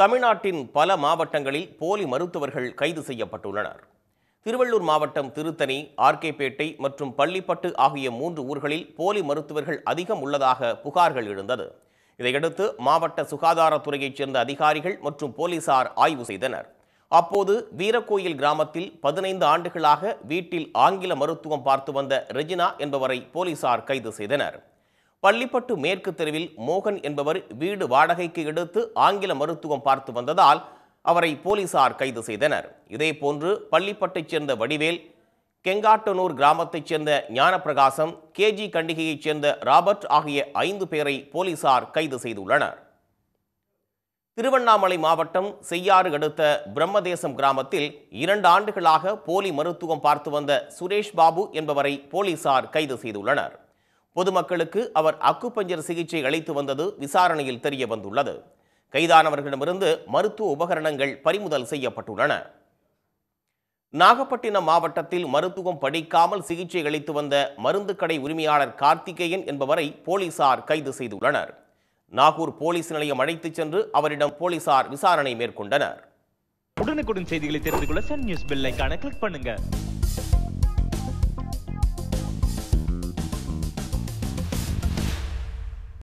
தமிழ்நாட்டின் பல மாவட்டங்களில் போலி மருத்துவர்கள் கைது செய்யப்பட்டுள்ளனர் திருவள்ளூர் மாவட்டம் திருத்தணி ஆர்கேபேட்டை மற்றும் பள்ளிப்பட்டு ஆகிய மூன்று ஊர்களில் போலி மருத்துவர்கள் அதிகம் உள்ளதாக புகார்கள் எழுந்தது இதையடுத்து மாவட்ட சுகாதாரத்துறையைச் சேர்ந்த அதிகாரிகள் மற்றும் போலீசார் ஆய்வு செய்தனர் அப்போது வீரக்கோயில் கிராமத்தில் பதினைந்து ஆண்டுகளாக வீட்டில் ஆங்கில மருத்துவம் பார்த்து வந்த ரெஜினா என்பவரை போலீசார் கைது செய்தனர் பள்ளிப்பட்டு மேற்கு தெருவில் மோகன் என்பவர் வீடு வாடகைக்கு எடுத்து ஆங்கில மருத்துவம் பார்த்து வந்ததால் அவரை போலீசார் கைது செய்தனர் இதேபோன்று பள்ளிப்பட்டைச் சேர்ந்த வடிவேல் கெங்காட்டனூர் கிராமத்தைச் சேர்ந்த ஞானப்பிரகாசம் கேஜி கண்டிகையைச் சேர்ந்த ராபர்ட் ஆகிய ஐந்து பேரை போலீசார் கைது செய்துள்ளனர் திருவண்ணாமலை மாவட்டம் செய்யாறு அடுத்த பிரம்மதேசம் கிராமத்தில் இரண்டு ஆண்டுகளாக போலி மருத்துவம் பார்த்து வந்த சுரேஷ் பாபு என்பவரை போலீசார் கைது செய்துள்ளனர் பொதுமக்களுக்கு அவர் அக்குப்பஞ்சர் சிகிச்சை அளித்து வந்தது விசாரணையில் தெரிய வந்துள்ளது கைதானவர்களிடமிருந்து மருத்துவ உபகரணங்கள் பறிமுதல் செய்யப்பட்டுள்ளன நாகப்பட்டினம் மாவட்டத்தில் மருத்துவம் படிக்காமல் சிகிச்சை அளித்து வந்த மருந்து கடை உரிமையாளர் கார்த்திகேயன் என்பவரை போலீசார் கைது செய்துள்ளனர் நாகூர் போலீஸ் நிலையம் அழைத்துச் சென்று அவரிடம் போலீசார் விசாரணை மேற்கொண்டனர் உடனுக்குடன் செய்திகளை தெரிந்து கொள்ள சன் நியூஸ் பெல்லைக்கான கிளிக் பண்ணுங்கள்